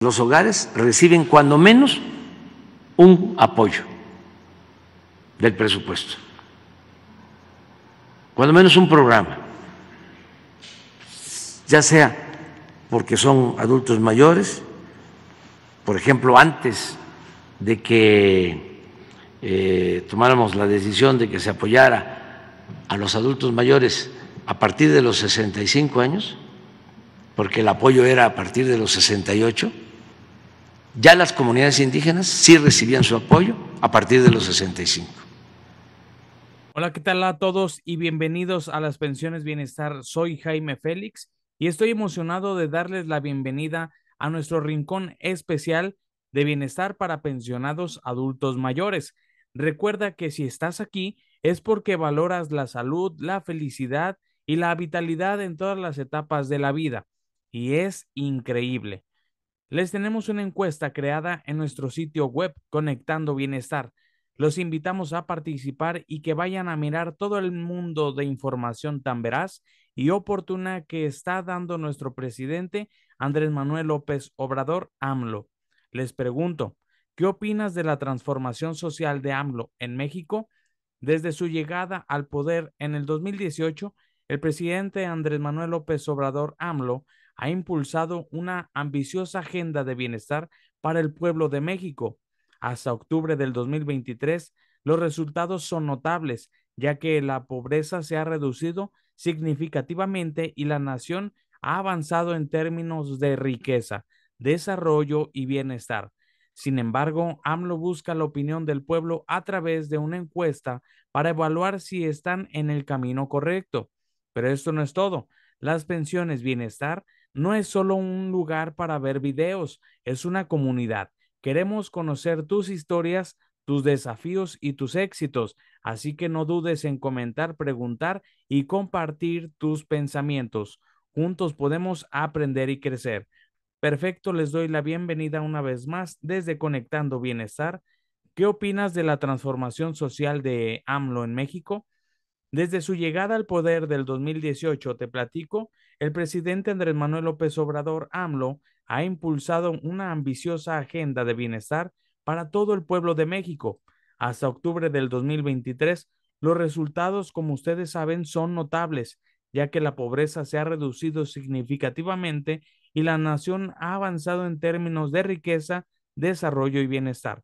los hogares reciben cuando menos un apoyo del presupuesto, cuando menos un programa, ya sea porque son adultos mayores, por ejemplo, antes de que eh, tomáramos la decisión de que se apoyara a los adultos mayores a partir de los 65 años, porque el apoyo era a partir de los 68, ya las comunidades indígenas sí recibían su apoyo a partir de los 65. Hola, ¿qué tal a todos y bienvenidos a las pensiones bienestar? Soy Jaime Félix y estoy emocionado de darles la bienvenida a nuestro rincón especial de bienestar para pensionados adultos mayores. Recuerda que si estás aquí es porque valoras la salud, la felicidad y la vitalidad en todas las etapas de la vida. Y es increíble. Les tenemos una encuesta creada en nuestro sitio web Conectando Bienestar. Los invitamos a participar y que vayan a mirar todo el mundo de información tan veraz y oportuna que está dando nuestro presidente Andrés Manuel López Obrador AMLO. Les pregunto, ¿qué opinas de la transformación social de AMLO en México? Desde su llegada al poder en el 2018, el presidente Andrés Manuel López Obrador AMLO ha impulsado una ambiciosa agenda de bienestar para el pueblo de México. Hasta octubre del 2023, los resultados son notables, ya que la pobreza se ha reducido significativamente y la nación ha avanzado en términos de riqueza, desarrollo y bienestar. Sin embargo, AMLO busca la opinión del pueblo a través de una encuesta para evaluar si están en el camino correcto. Pero esto no es todo. Las pensiones bienestar no es solo un lugar para ver videos, es una comunidad. Queremos conocer tus historias, tus desafíos y tus éxitos, así que no dudes en comentar, preguntar y compartir tus pensamientos. Juntos podemos aprender y crecer. Perfecto, les doy la bienvenida una vez más desde Conectando Bienestar. ¿Qué opinas de la transformación social de AMLO en México? Desde su llegada al poder del 2018, te platico, el presidente Andrés Manuel López Obrador AMLO ha impulsado una ambiciosa agenda de bienestar para todo el pueblo de México. Hasta octubre del 2023, los resultados, como ustedes saben, son notables, ya que la pobreza se ha reducido significativamente y la nación ha avanzado en términos de riqueza, desarrollo y bienestar.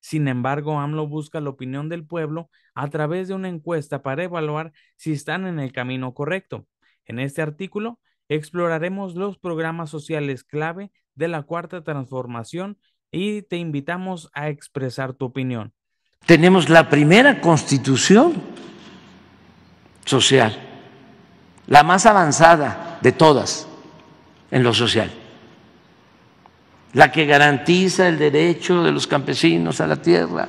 Sin embargo, AMLO busca la opinión del pueblo a través de una encuesta para evaluar si están en el camino correcto. En este artículo exploraremos los programas sociales clave de la cuarta transformación y te invitamos a expresar tu opinión. Tenemos la primera constitución social, la más avanzada de todas en lo social la que garantiza el derecho de los campesinos a la tierra,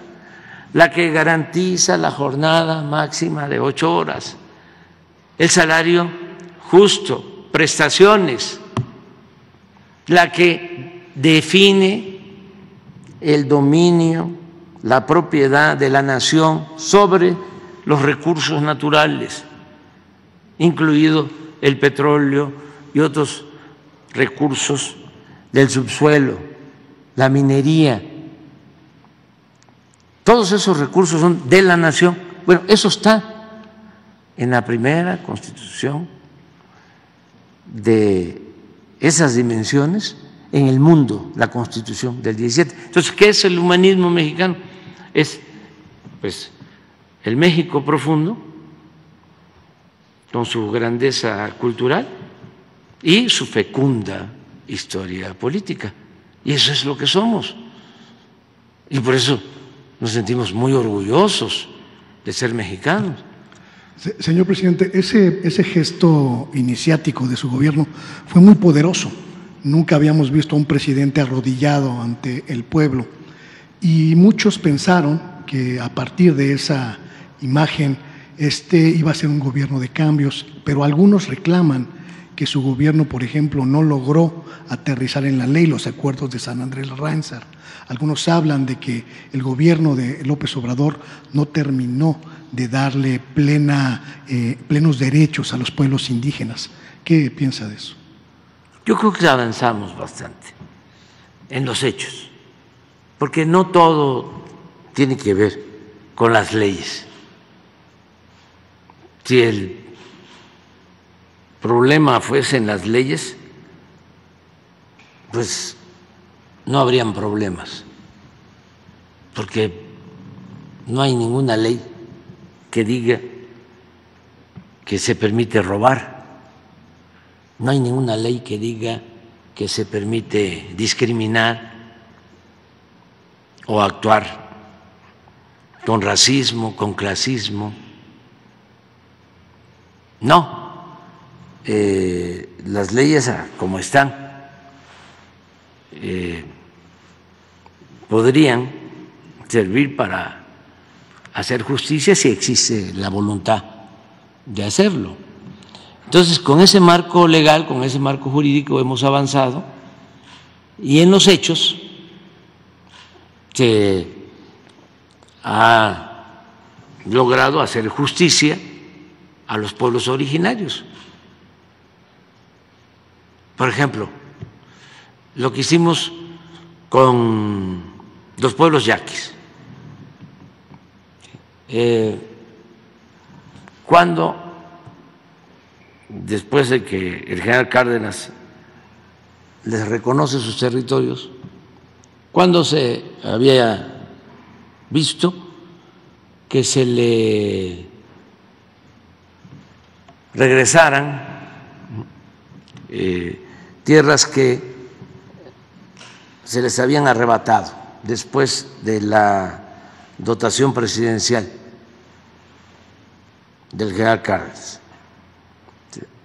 la que garantiza la jornada máxima de ocho horas, el salario justo, prestaciones, la que define el dominio, la propiedad de la nación sobre los recursos naturales, incluido el petróleo y otros recursos del subsuelo, la minería. Todos esos recursos son de la nación. Bueno, eso está en la primera constitución de esas dimensiones en el mundo, la constitución del 17. Entonces, ¿qué es el humanismo mexicano? Es, pues, el México profundo, con su grandeza cultural y su fecunda historia política. Y eso es lo que somos. Y por eso nos sentimos muy orgullosos de ser mexicanos. Señor presidente, ese, ese gesto iniciático de su gobierno fue muy poderoso. Nunca habíamos visto a un presidente arrodillado ante el pueblo. Y muchos pensaron que a partir de esa imagen este iba a ser un gobierno de cambios, pero algunos reclaman que su gobierno, por ejemplo, no logró aterrizar en la ley los acuerdos de San Andrés Ranzar. Algunos hablan de que el gobierno de López Obrador no terminó de darle plena, eh, plenos derechos a los pueblos indígenas. ¿Qué piensa de eso? Yo creo que avanzamos bastante en los hechos, porque no todo tiene que ver con las leyes. Si el problema fuese en las leyes, pues no habrían problemas, porque no hay ninguna ley que diga que se permite robar, no hay ninguna ley que diga que se permite discriminar o actuar con racismo, con clasismo. No, eh, las leyes ah, como están eh, podrían servir para hacer justicia si existe la voluntad de hacerlo. Entonces, con ese marco legal, con ese marco jurídico hemos avanzado y en los hechos se ha logrado hacer justicia a los pueblos originarios. Por ejemplo, lo que hicimos con los pueblos yaquis. Eh, cuando, después de que el general Cárdenas les reconoce sus territorios, cuando se había visto que se le regresaran eh, tierras que se les habían arrebatado después de la dotación presidencial del general Carlos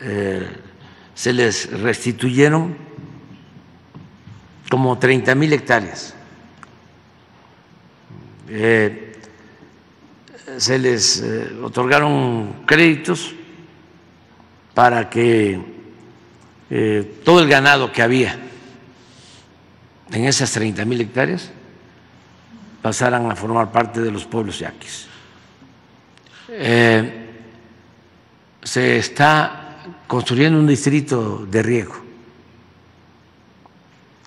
eh, se les restituyeron como 30 mil hectáreas. Eh, se les eh, otorgaron créditos para que eh, todo el ganado que había en esas 30 mil hectáreas pasaran a formar parte de los pueblos yaquis. Eh, se está construyendo un distrito de riego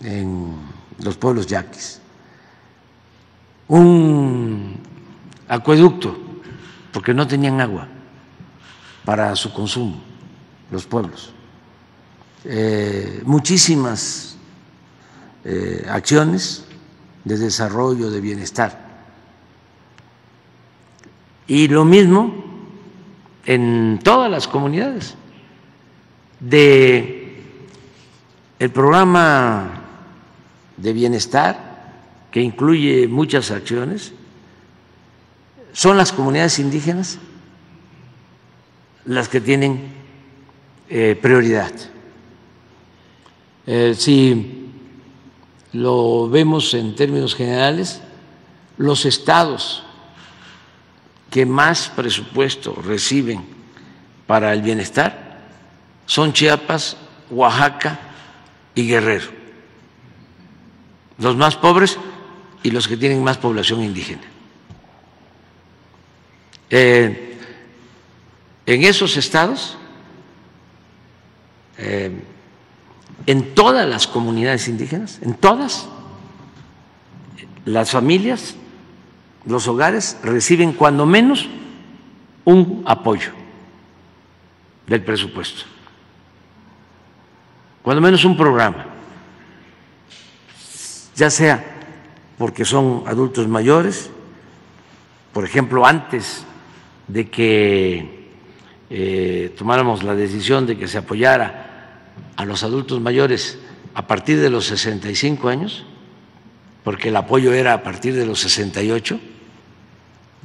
en los pueblos yaquis, un acueducto, porque no tenían agua para su consumo los pueblos eh, muchísimas eh, acciones de desarrollo, de bienestar. Y lo mismo en todas las comunidades. De el programa de bienestar, que incluye muchas acciones, son las comunidades indígenas las que tienen eh, prioridad. Eh, si lo vemos en términos generales, los estados que más presupuesto reciben para el bienestar son Chiapas, Oaxaca y Guerrero. Los más pobres y los que tienen más población indígena. Eh, en esos estados eh, en todas las comunidades indígenas, en todas las familias, los hogares reciben cuando menos un apoyo del presupuesto, cuando menos un programa, ya sea porque son adultos mayores, por ejemplo, antes de que eh, tomáramos la decisión de que se apoyara a los adultos mayores a partir de los 65 años, porque el apoyo era a partir de los 68,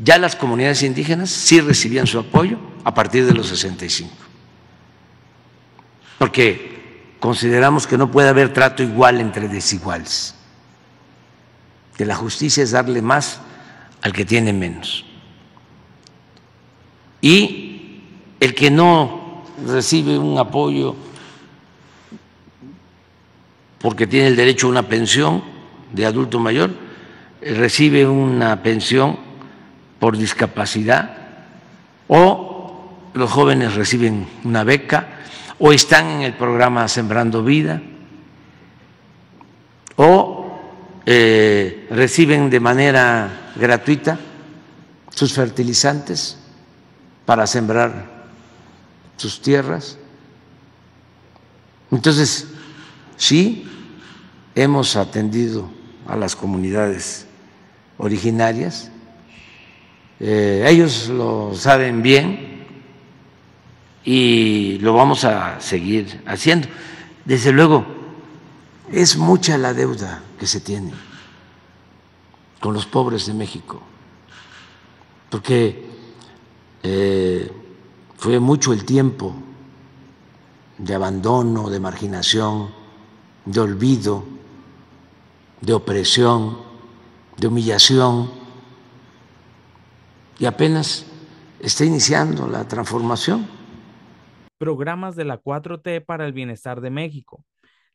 ya las comunidades indígenas sí recibían su apoyo a partir de los 65, porque consideramos que no puede haber trato igual entre desiguales, que la justicia es darle más al que tiene menos. Y el que no recibe un apoyo porque tiene el derecho a una pensión de adulto mayor, eh, recibe una pensión por discapacidad o los jóvenes reciben una beca o están en el programa Sembrando Vida o eh, reciben de manera gratuita sus fertilizantes para sembrar sus tierras. Entonces, sí, hemos atendido a las comunidades originarias. Eh, ellos lo saben bien y lo vamos a seguir haciendo. Desde luego, es mucha la deuda que se tiene con los pobres de México, porque eh, fue mucho el tiempo de abandono, de marginación, de olvido de opresión, de humillación, y apenas está iniciando la transformación. Programas de la 4T para el bienestar de México.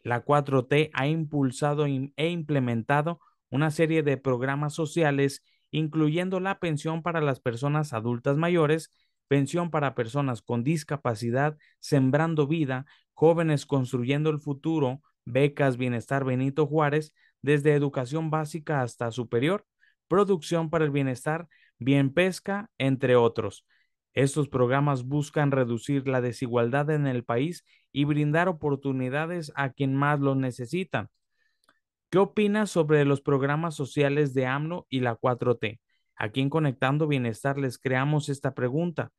La 4T ha impulsado e implementado una serie de programas sociales, incluyendo la pensión para las personas adultas mayores, pensión para personas con discapacidad, sembrando vida, jóvenes construyendo el futuro, becas Bienestar Benito Juárez, desde educación básica hasta superior, producción para el bienestar, bien pesca, entre otros. Estos programas buscan reducir la desigualdad en el país y brindar oportunidades a quien más lo necesita. ¿Qué opinas sobre los programas sociales de AMLO y la 4T? Aquí en Conectando Bienestar les creamos esta pregunta.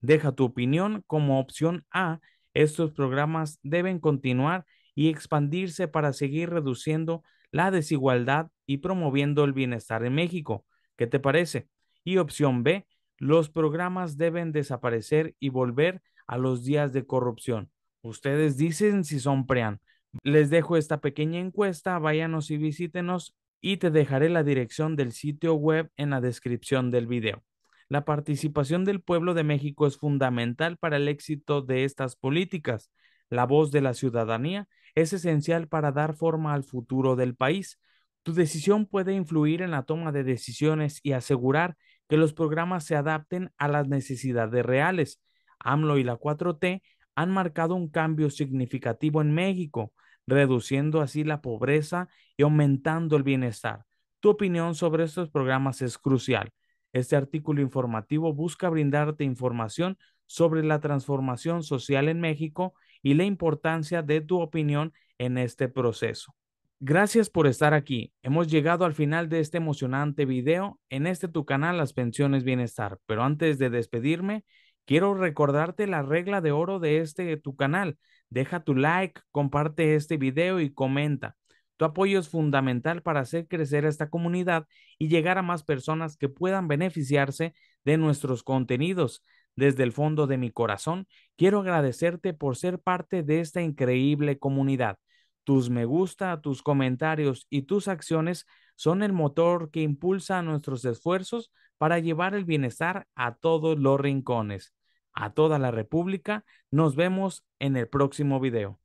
Deja tu opinión como opción A. Estos programas deben continuar y expandirse para seguir reduciendo la desigualdad y promoviendo el bienestar en México. ¿Qué te parece? Y opción B, los programas deben desaparecer y volver a los días de corrupción. Ustedes dicen si son PREAN. Les dejo esta pequeña encuesta, váyanos y visítenos y te dejaré la dirección del sitio web en la descripción del video. La participación del pueblo de México es fundamental para el éxito de estas políticas la voz de la ciudadanía, es esencial para dar forma al futuro del país. Tu decisión puede influir en la toma de decisiones y asegurar que los programas se adapten a las necesidades reales. AMLO y la 4T han marcado un cambio significativo en México, reduciendo así la pobreza y aumentando el bienestar. Tu opinión sobre estos programas es crucial. Este artículo informativo busca brindarte información sobre la transformación social en México y la importancia de tu opinión en este proceso. Gracias por estar aquí. Hemos llegado al final de este emocionante video en este tu canal Las Pensiones Bienestar. Pero antes de despedirme, quiero recordarte la regla de oro de este tu canal. Deja tu like, comparte este video y comenta. Tu apoyo es fundamental para hacer crecer esta comunidad y llegar a más personas que puedan beneficiarse de nuestros contenidos. Desde el fondo de mi corazón, quiero agradecerte por ser parte de esta increíble comunidad. Tus me gusta, tus comentarios y tus acciones son el motor que impulsa nuestros esfuerzos para llevar el bienestar a todos los rincones, a toda la República. Nos vemos en el próximo video.